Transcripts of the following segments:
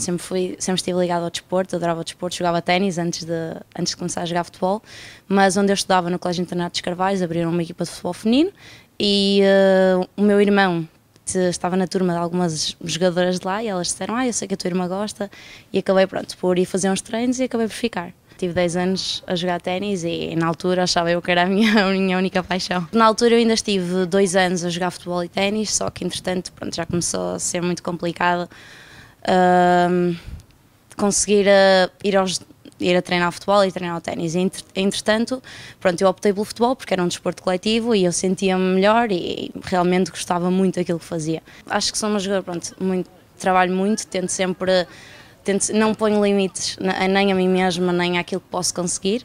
sempre, fui, sempre estive ligado ao desporto, adorava o desporto, jogava ténis antes de, antes de começar a jogar futebol, mas onde eu estudava no Colégio Internacional dos Carvalhos abriram uma equipa de futebol feminino e uh, o meu irmão estava na turma de algumas jogadoras de lá e elas disseram, ah, eu sei que a tua irmã gosta e acabei, pronto, por ir fazer uns treinos e acabei por ficar. Tive 10 anos a jogar ténis e na altura achava eu que era a minha, a minha única paixão. Na altura eu ainda estive dois anos a jogar futebol e ténis, só que entretanto pronto, já começou a ser muito complicado conseguir uh, ir, aos, ir a treinar futebol e treinar o ténis. Entretanto, pronto, eu optei pelo futebol porque era um desporto coletivo e eu sentia-me melhor e realmente gostava muito daquilo que fazia. Acho que sou uma jogadora, pronto, muito, trabalho muito, tento sempre, tento, não ponho limites nem a mim mesma, nem àquilo que posso conseguir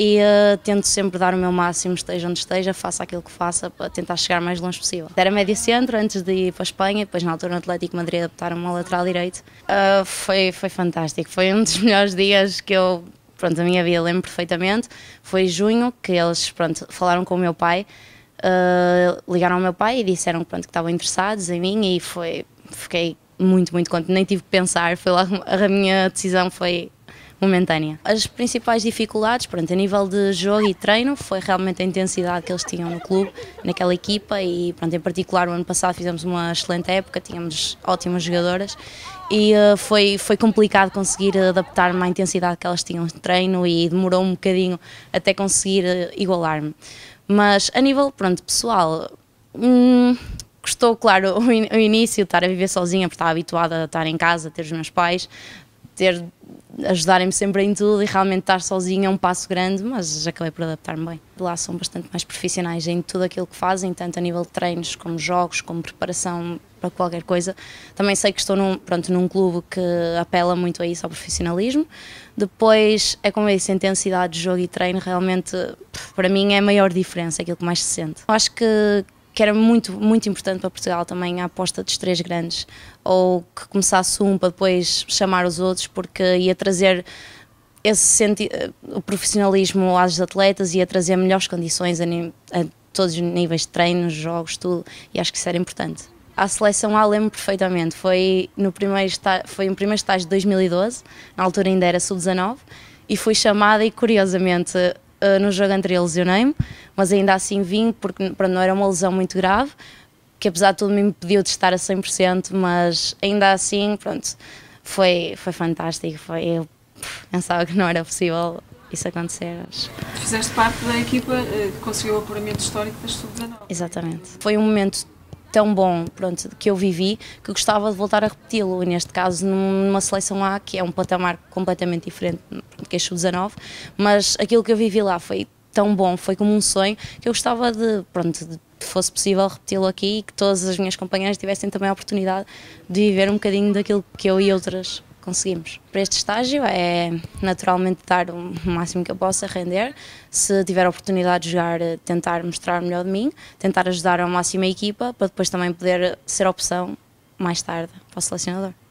e uh, tento sempre dar o meu máximo, esteja onde esteja, faça aquilo que faça para tentar chegar mais longe possível. Era médio centro antes de ir para a Espanha, depois na altura no Atlético Madrid adaptaram-me ao lateral direito. Uh, foi, foi fantástico, foi um dos melhores dias que eu pronto, a minha vida lembro perfeitamente. Foi junho que eles pronto, falaram com o meu pai, uh, ligaram ao meu pai e disseram pronto, que estavam interessados em mim e foi, fiquei muito, muito contente. Nem tive que pensar, foi lá, a minha decisão foi momentânea. As principais dificuldades, pronto, a nível de jogo e treino, foi realmente a intensidade que eles tinham no clube, naquela equipa e, pronto, em particular, o ano passado fizemos uma excelente época, tínhamos ótimas jogadoras e uh, foi, foi complicado conseguir adaptar-me à intensidade que elas tinham de treino e demorou um bocadinho até conseguir uh, igualar-me. Mas a nível, pronto, pessoal, hum, custou, claro, o, in o início, estar a viver sozinha, porque estava habituada a estar em casa, a ter os meus pais, ter ajudarem-me sempre em tudo e realmente estar sozinha é um passo grande, mas já acabei por adaptar-me bem. Lá são bastante mais profissionais em tudo aquilo que fazem, tanto a nível de treinos, como jogos, como preparação para qualquer coisa. Também sei que estou num, pronto, num clube que apela muito a isso, ao profissionalismo. Depois, é como eu disse, a intensidade de jogo e treino realmente, para mim, é a maior diferença, aquilo que mais se sente. Eu acho que que era muito, muito importante para Portugal também a aposta dos três grandes, ou que começasse um para depois chamar os outros, porque ia trazer esse senti o profissionalismo aos atletas, ia trazer melhores condições a, a todos os níveis de treinos, jogos, tudo, e acho que isso era importante. A seleção A ah, lembro perfeitamente, foi no primeiro foi um primeiro estágio de 2012, na altura ainda era sub-19, e fui chamada e curiosamente Uh, no jogo anterior lesionei-me, mas ainda assim vim, porque para não era uma lesão muito grave, que apesar de tudo me impediu de estar a 100%, mas ainda assim, pronto, foi, foi fantástico. Foi, eu pensava que não era possível isso acontecer. Fizeste parte da equipa eh, que conseguiu o apuramento histórico das Sub-19. É? Exatamente. Foi um momento tão bom pronto, que eu vivi que gostava de voltar a repeti-lo, e neste caso numa seleção A, que é um patamar completamente diferente queixo é sub-19, mas aquilo que eu vivi lá foi tão bom, foi como um sonho, que eu gostava de, pronto, de fosse possível repeti-lo aqui e que todas as minhas companheiras tivessem também a oportunidade de viver um bocadinho daquilo que eu e outras conseguimos. Para este estágio é naturalmente dar o máximo que eu possa render, se tiver a oportunidade de jogar, eh, tentar mostrar o melhor de mim, tentar ajudar ao máximo a equipa, para depois também poder ser opção mais tarde para o selecionador.